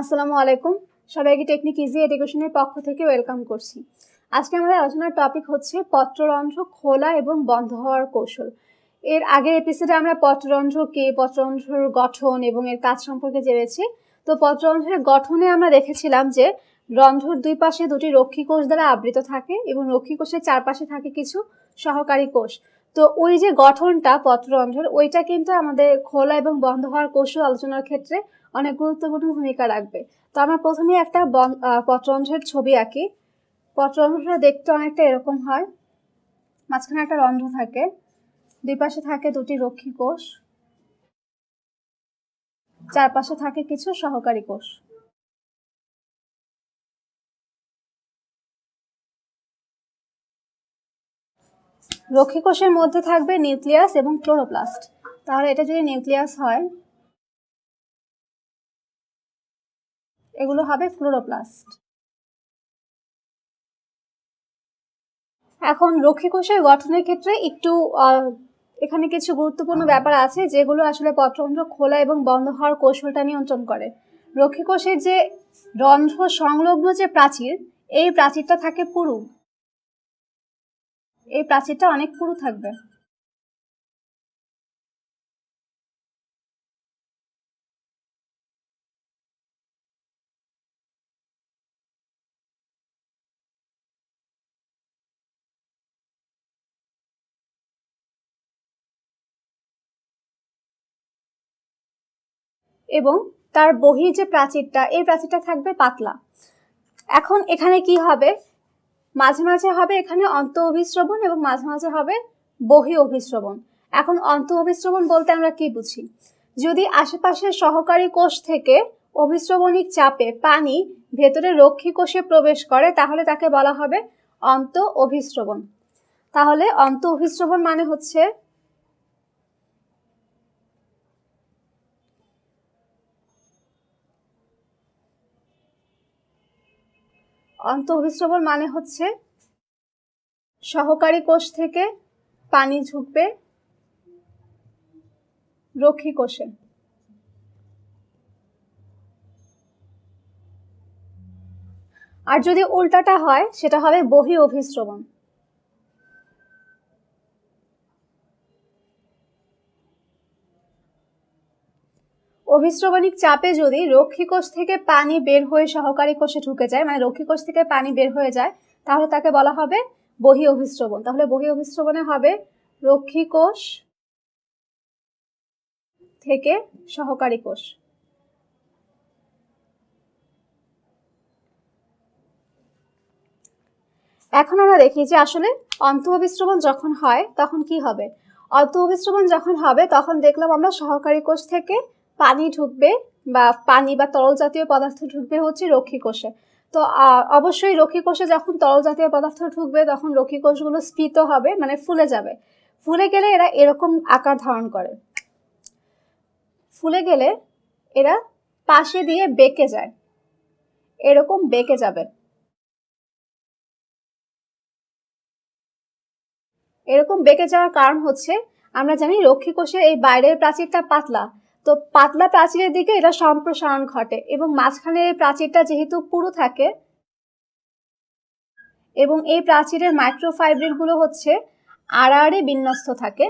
আসসালামু আলাইকুম সবাইকে টেকনিক ইজি এডুকেশনের পক্ষ থেকে ওয়েলকাম করছি আজকে আমাদের আলোচনার টপিক হচ্ছে পত্ররন্ধ্র খোলা এবং বন্ধ হওয়ার কৌশল এর আগের এপিসোডে আমরা পত্ররন্ধ্র কে পত্ররন্ধ্রর গঠন এবং এর কাজ সম্পর্কে জেনেছি তো পত্ররন্ধ্রের গঠনে আমরা দেখেছিলাম যে রন্ধ্রর দুই পাশে দুটি রক্ষী কোষ দ্বারা আবৃত থাকে এবং রক্ষী কোষের চারপাশে থাকে কিছু সহকারী কোষ তো ওই যে গঠনটা পত্ররন্ধ্রের ওইটা কিন্তু আমাদের খোলা এবং বন্ধ হওয়ার কৌশল আলোচনার ক্ষেত্রে অনেক গুরুত্বপূর্ণ ভূমিকা রাখবে তো আমরা প্রথমে একটা পত্রন্ধ্রের ছবি আঁকি পত্ররন্ধ্রটা দেখতে অনেকটা এরকম হয় মাঝখানে একটা রন্ধ্র থাকে দুই পাশে থাকে দুটি রক্ষী কোষ চারপাশে থাকে কিছু সহকারী কোষ কোষের মধ্যে থাকবে নিউক্লিয়াস এবং ক্লোরোপ্লাস্ট তাহলে এটা যদি নিউক্লিয়াস হয় এগুলো হবে ক্লোরোপ্লাস্ট এখন কোষের গঠনের ক্ষেত্রে একটু এখানে কিছু গুরুত্বপূর্ণ ব্যাপার আছে যেগুলো আসলে পত্রন্ধ্র খোলা এবং বন্ধ হওয়ার কৌশলটা নিয়ন্ত্রণ করে রক্ষী কোষের যে রন্ধ্র সংলগ্ন যে প্রাচীর এই প্রাচীরটা থাকে পুরু এই প্রাচীরটা অনেক পুরু থাকবে এবং তার বহির যে প্রাচীরটা এই প্রাচীরটা থাকবে পাতলা এখন এখানে কি হবে মাঝে মাঝে হবে এখানে অন্ত অভিশ্রবণ এবং মাঝে মাঝে হবে বহি অভিশ্রবণ এখন অন্ত অভিশ্রবণ বলতে আমরা কি বুঝি যদি আশেপাশের সহকারী কোষ থেকে অভিশ্রবণিক চাপে পানি ভেতরে রক্ষী কোষে প্রবেশ করে তাহলে তাকে বলা হবে অন্ত অভিশ্রবণ তাহলে অন্ত অভিশ্রবণ মানে হচ্ছে অন্তঃভিশ্রবণ মানে হচ্ছে সহকারী কোষ থেকে পানি ঝুঁকবে রক্ষী কোষে আর যদি উল্টাটা হয় সেটা হবে বহি অভিশ্রবণ অভিশ্রবণিক চাপে যদি রক্ষীকোষ থেকে পানি বের হয়ে সহকারী কোষে ঢুকে যায় মানে রক্ষীকোষ থেকে পানি বের হয়ে যায় তাহলে তাকে বলা হবে বহি অভিশ্রবণ তাহলে বহি অভিশ্রবণে হবে রক্ষীকোষ থেকে সহকারী কোষ এখন আমরা দেখি যে আসলে অন্ত অভিশ্রবণ যখন হয় তখন কি হবে অন্ত অভিশ্রবণ যখন হবে তখন দেখলাম আমরা সহকারী কোষ থেকে পানি ঢুকবে বা পানি বা তরল জাতীয় পদার্থ ঢুকবে হচ্ছে রক্ষী কোষে তো অবশ্যই রক্ষী কোষে যখন তরল জাতীয় পদার্থ ঢুকবে তখন রক্ষী কোষগুলো স্ফীত হবে মানে ফুলে যাবে ফুলে গেলে এরা এরকম আকার ধারণ করে ফুলে গেলে এরা পাশে দিয়ে বেঁকে যায় এরকম বেঁকে যাবে এরকম বেঁকে যাওয়ার কারণ হচ্ছে আমরা জানি রক্ষী কোষের এই বাইরের প্রাচীরটা পাতলা তো পাতলা প্রাচীরের দিকে এটা সম্প্রসারণ ঘটে এবং মাঝখানে প্রাচীরটা যেহেতু পুরু থাকে এবং এই প্রাচীরের মাইক্রোফাইব্রিলগুলো হচ্ছে আড়াআড়ি বিন্যস্ত থাকে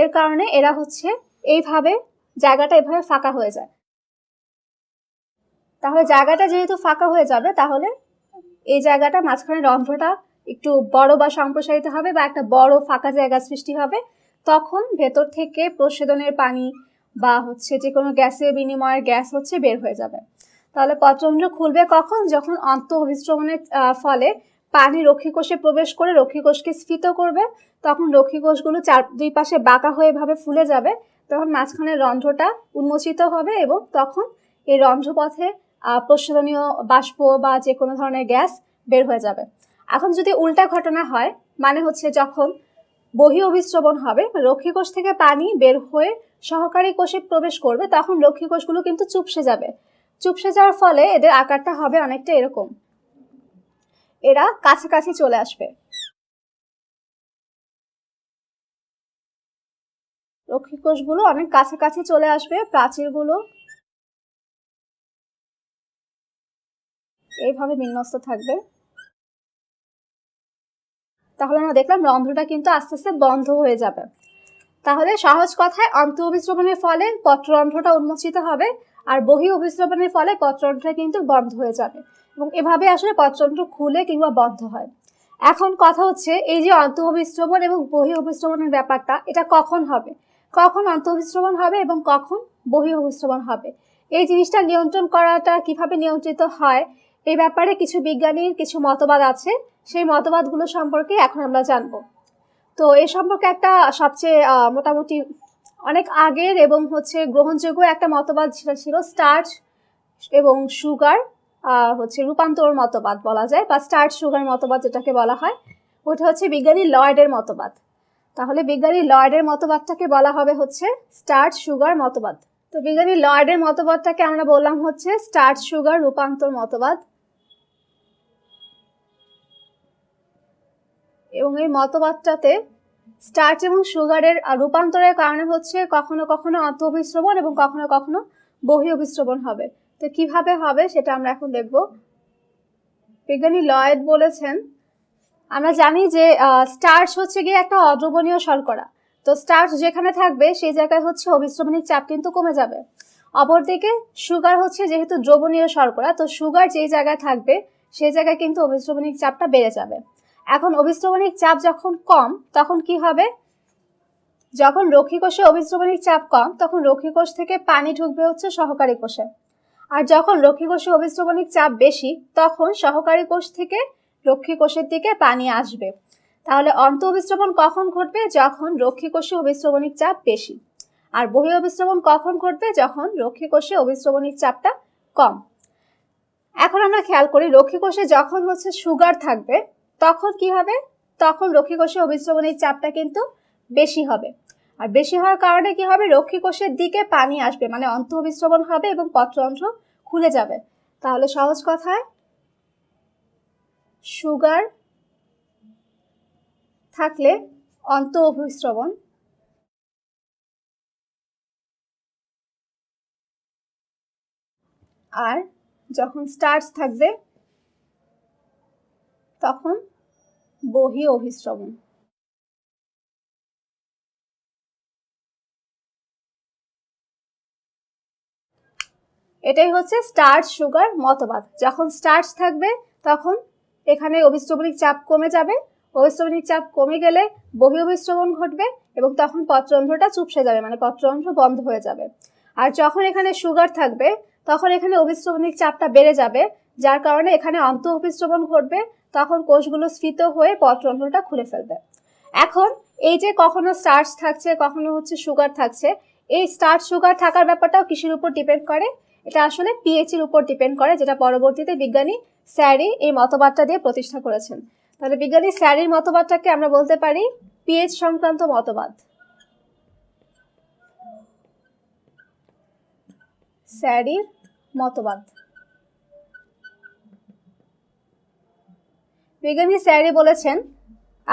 এর কারণে এরা হচ্ছে এইভাবে জায়গাটা এভাবে ফাঁকা হয়ে যায় তাহলে জায়গাটা যেহেতু ফাঁকা হয়ে যাবে তাহলে এই জায়গাটা মাঝখানে রন্ধ্রটা একটু বড় বা সম্প্রসারিত হবে বা একটা বড় ফাঁকা জায়গা সৃষ্টি হবে তখন ভেতর থেকে প্রসেদনের পানি বা হচ্ছে যে কোনো গ্যাসের বিনিময়ের গ্যাস হচ্ছে বের হয়ে যাবে তাহলে পত্ররন্ধ্র খুলবে কখন যখন অন্ত অভিশ্রমণের ফলে পানি রক্ষীকোষে প্রবেশ করে রক্ষীকোষকে স্ফীত করবে তখন রক্ষীকোষগুলো চার দুই পাশে বাঁকা হয়ে এভাবে ফুলে যাবে তখন মাঝখানে রন্ধ্রটা উন্মোচিত হবে এবং তখন এই রন্ধ্রপথে প্রসারণীয় বাষ্প বা যে কোনো ধরনের গ্যাস বের হয়ে যাবে এখন যদি উল্টা ঘটনা হয় মানে হচ্ছে যখন বহি অভিশ্রবণ হবে রক্ষীকোষ থেকে পানি বের হয়ে সহকারী কোষে প্রবেশ করবে তখন রক্ষীকোষগুলো কিন্তু চুপসে যাবে চুপসে যাওয়ার ফলে এদের আকারটা হবে অনেকটা এরকম এরা কাছাকাছি চলে আসবে রক্ষীকোষগুলো অনেক কাছাকাছি চলে আসবে প্রাচীরগুলো এইভাবে বিন্যস্ত থাকবে তাহলে আমরা দেখলাম রন্ধ্রটা কিন্তু আস্তে আস্তে বন্ধ হয়ে যাবে তাহলে সহজ কথায় অন্ত অভিশ্রবণের ফলে পত্ররন্ধ্রটা উন্মোচিত হবে আর বহি অভিশ্রবণের ফলে পত্ররন্ধ্রটা কিন্তু বন্ধ হয়ে যাবে এবং এভাবে আসলে পত্ররন্ধ্র খুলে কিংবা বন্ধ হয় এখন কথা হচ্ছে এই যে অন্ত অভিশ্রবণ এবং বহি অভিশ্রবণের ব্যাপারটা এটা কখন হবে কখন অন্ত অভিশ্রবণ হবে এবং কখন বহি অভিশ্রবণ হবে এই জিনিসটা নিয়ন্ত্রণ করাটা কিভাবে নিয়ন্ত্রিত হয় এই ব্যাপারে কিছু বিজ্ঞানীর কিছু মতবাদ আছে সেই মতবাদগুলো সম্পর্কে এখন আমরা জানব তো এ সম্পর্কে একটা সবচেয়ে মোটামুটি অনেক আগের এবং হচ্ছে গ্রহণযোগ্য একটা মতবাদ ছিল স্টার্চ এবং সুগার হচ্ছে রূপান্তর মতবাদ বলা যায় বা স্টার্চ সুগার মতবাদ যেটাকে বলা হয় ওটা হচ্ছে বিজ্ঞানী লয়েডের মতবাদ তাহলে বিজ্ঞানী লয়েডের মতবাদটাকে বলা হবে হচ্ছে স্টার্চ সুগার মতবাদ তো বিজ্ঞানী লয়েডের মতবাদটাকে আমরা বললাম হচ্ছে স্টার্চ সুগার রূপান্তর মতবাদ এবং এই মতবাদটাতে স্টার্চ এবং সুগারের রূপান্তরের কারণে হচ্ছে কখনো কখনো অন্ত অভিশ্রবণ এবং কখনো কখনো বহি অভিশ্রবণ হবে তো কিভাবে হবে সেটা আমরা এখন দেখব বিজ্ঞানী লয়েড বলেছেন আমরা জানি যে স্টার্চ হচ্ছে গিয়ে একটা অদ্রবণীয় শর্করা তো স্টার্চ যেখানে থাকবে সেই জায়গায় হচ্ছে অভিশ্রবণের চাপ কিন্তু কমে যাবে অপরদিকে সুগার হচ্ছে যেহেতু দ্রবণীয় শর্করা তো সুগার যেই জায়গায় থাকবে সেই জায়গায় কিন্তু অভিশ্রবণিক চাপটা বেড়ে যাবে এখন অভিস্রবণিক চাপ যখন কম তখন কি হবে যখন রক্ষী কোষে অভিস্রবণিক চাপ কম তখন রক্ষী কোষ থেকে পানি ঢুকবে হচ্ছে সহকারী কোষে আর যখন রক্ষী কোষে অভিস্রবণিক চাপ বেশি তখন সহকারী কোষ থেকে রক্ষী কোষের দিকে পানি আসবে তাহলে অন্ত অভিস্রবণ কখন ঘটবে যখন রক্ষী কোষে অভিস্রবণিক চাপ বেশি আর বহি অভিস্রবণ কখন ঘটবে যখন রক্ষী কোষে অভিস্রবণিক চাপটা কম এখন আমরা খেয়াল করি রক্ষী কোষে যখন হচ্ছে সুগার থাকবে তখন কি হবে তখন রক্ষী কোষে অভিশ্রবণের চাপটা কিন্তু বেশি হবে আর বেশি হওয়ার কারণে কি হবে রক্ষী কোষের দিকে পানি আসবে মানে অন্ত অভিশ্রবণ হবে এবং পত্রন্ত্র খুলে যাবে তাহলে সহজ কথায় সুগার থাকলে অন্ত অভিশ্রবণ আর যখন স্টার্চ থাকবে তখন বহি অভিশ্রবণ এটাই হচ্ছে স্টার্চ সুগার মতবাদ যখন স্টার্চ থাকবে তখন এখানে অভিশ্রবণিক চাপ কমে যাবে অভিশ্রবণিক চাপ কমে গেলে বহি অভিস্রবণ ঘটবে এবং তখন পত্রন্ধ্রটা চুপসে যাবে মানে পত্রন্ধ্র বন্ধ হয়ে যাবে আর যখন এখানে সুগার থাকবে তখন এখানে অভিশ্রবণিক চাপটা বেড়ে যাবে যার কারণে এখানে অন্ত অভিশ্রবণ ঘটবে তখন কোষগুলো স্ফীত হয়ে পথরন্ধ্রটা খুলে ফেলবে এখন এই যে কখনো স্টার্চ থাকছে কখনো হচ্ছে সুগার থাকছে এই স্টার্চ সুগার থাকার ব্যাপারটাও কৃষির উপর ডিপেন্ড করে এটা আসলে পিএইচ এর উপর ডিপেন্ড করে যেটা পরবর্তীতে বিজ্ঞানী স্যারি এই মতবাদটা দিয়ে প্রতিষ্ঠা করেছেন তাহলে বিজ্ঞানী স্যারির মতবাদটাকে আমরা বলতে পারি পিএইচ সংক্রান্ত মতবাদ স্যারির মতবাদ বিজ্ঞানী স্যারি বলেছেন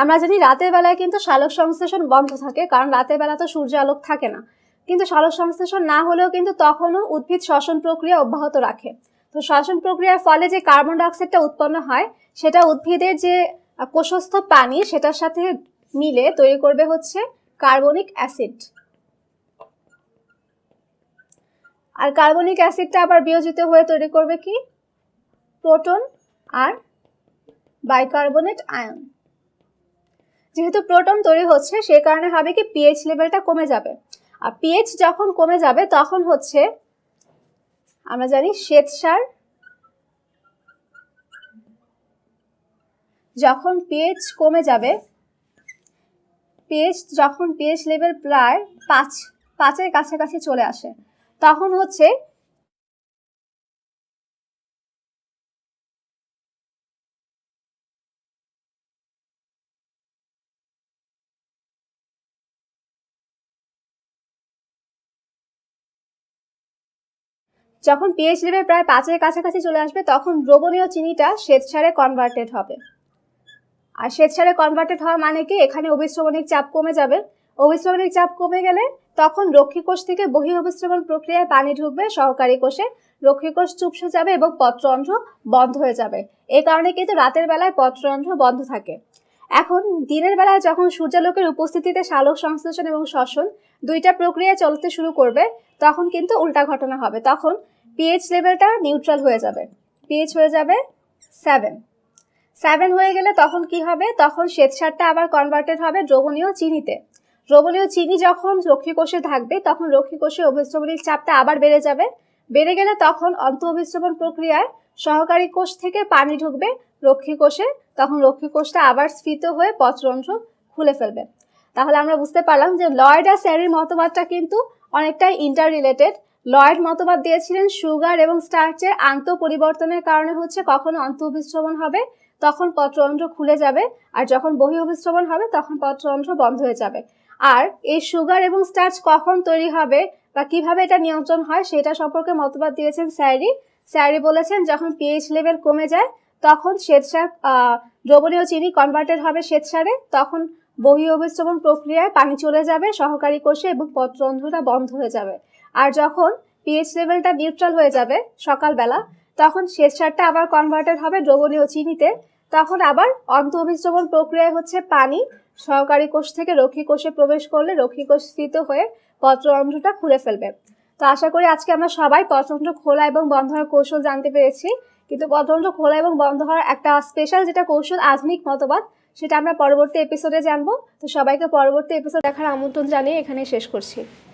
আমরা জানি রাতের বেলায় কিন্তু সালোক সংশ্লেষণ বন্ধ থাকে কারণ রাতের বেলা তো সূর্য আলোক থাকে না কিন্তু সালোক সংশ্লেষণ না হলেও কিন্তু তখনও উদ্ভিদ শ্বসন প্রক্রিয়া অব্যাহত রাখে তো শ্বসন প্রক্রিয়ার ফলে যে কার্বন ডাইঅক্সাইডটা উৎপন্ন হয় সেটা উদ্ভিদের যে কোষস্থ পানি সেটার সাথে মিলে তৈরি করবে হচ্ছে কার্বনিক অ্যাসিড আর কার্বনিক অ্যাসিডটা আবার বিয়োজিত হয়ে তৈরি করবে কি প্রোটন আর বাইকার্বনেট আয়ন যেহেতু প্রোটন তৈরি হচ্ছে সে কারণে হবে কি পিএইচ লেভেলটা কমে যাবে আর পিএইচ যখন কমে যাবে তখন হচ্ছে আমরা জানি শ্বেতসার সার যখন পিএইচ কমে যাবে পিএইচ যখন পিএইচ লেভেল প্রায় পাঁচ পাঁচের কাছাকাছি চলে আসে তখন হচ্ছে যখন পিএইচ লেভেল প্রায় পাঁচের কাছাকাছি চলে আসবে তখন দ্রবণীয় চিনিটা স্বেচ্ছারে কনভার্টেড হবে আর স্বেচ্ছারে কনভার্টেড হওয়া মানে কি এখানে অভিশ্রবণিক চাপ কমে যাবে অভিশ্রবণিক চাপ কমে গেলে তখন রক্ষী কোষ থেকে বহি অভিশ্রবণ প্রক্রিয়ায় পানি ঢুকবে সহকারী কোষে রক্ষী কোষ চুপসে যাবে এবং পত্রন্ধ্র বন্ধ হয়ে যাবে এই কারণে কিন্তু রাতের বেলায় পত্রন্ধ্র বন্ধ থাকে এখন দিনের বেলায় যখন সূর্যালোকের উপস্থিতিতে শালক সংশ্লেষণ এবং শ্বসন দুইটা প্রক্রিয়া চলতে শুরু করবে তখন কিন্তু উল্টা ঘটনা হবে তখন পিএইচ লেভেলটা নিউট্রাল হয়ে যাবে পিএইচ হয়ে যাবে সেভেন সেভেন হয়ে গেলে তখন কি হবে তখন শ্বেতসারটা আবার কনভার্টেড হবে দ্রবণীয় চিনিতে দ্রবণীয় চিনি যখন রক্ষীকোষে থাকবে তখন রক্ষীকোষে অভিস্রবণীর চাপটা আবার বেড়ে যাবে বেড়ে গেলে তখন অন্ত অভিস্রবণ প্রক্রিয়ায় সহকারী কোষ থেকে পানি ঢুকবে রক্ষীকোষে তখন রক্ষীকোষটা আবার স্ফীত হয়ে পচরন্ধ্র খুলে ফেলবে তাহলে আমরা বুঝতে পারলাম যে লয়েড আর স্যারির মতবাদটা কিন্তু অনেকটাই ইন্টার রিলেটেড লয়েড মতবাদ দিয়েছিলেন সুগার এবং স্টার্চের আন্ত পরিবর্তনের কারণে হচ্ছে কখন অন্ত অভিশ্রবণ হবে তখন পত্রন্ধ্র খুলে যাবে আর যখন বহি অভিশ্রবণ হবে তখন পত্রন্ধ্র বন্ধ হয়ে যাবে আর এই সুগার এবং স্টার্চ কখন তৈরি হবে বা কিভাবে এটা নিয়ন্ত্রণ হয় সেটা সম্পর্কে মতবাদ দিয়েছেন স্যারি স্যারি বলেছেন যখন পিএইচ লেভেল কমে যায় তখন স্বেচ্ছা দ্রবণীয় চিনি কনভার্টেড হবে স্বেচ্ছারে তখন বহি অভিশ্রবণ প্রক্রিয়ায় পানি চলে যাবে সহকারী কোষে এবং পত্রন্ধ্রটা বন্ধ হয়ে যাবে আর যখন পিএইচ লেভেলটা নিউট্রাল হয়ে যাবে সকালবেলা তখন শেষ সারটা আবার কনভার্টেড হবে দ্রবণীয় চিনিতে তখন আবার অন্ত অভিশ্রবণ প্রক্রিয়ায় হচ্ছে পানি সহকারী কোষ থেকে রক্ষী কোষে প্রবেশ করলে রক্ষী কোষ স্থিত হয়ে পত্ররন্ধ্রটা খুলে ফেলবে তো আশা করি আজকে আমরা সবাই পত্রন্ধ্র খোলা এবং বন্ধ হওয়ার কৌশল জানতে পেরেছি কিন্তু পত্রন্ধ্র খোলা এবং বন্ধ হওয়ার একটা স্পেশাল যেটা কৌশল আধুনিক মতবাদ সেটা আমরা পরবর্তী এপিসোডে জানবো তো সবাইকে পরবর্তী এপিসোড দেখার আমন্ত্রণ জানিয়ে এখানে শেষ করছি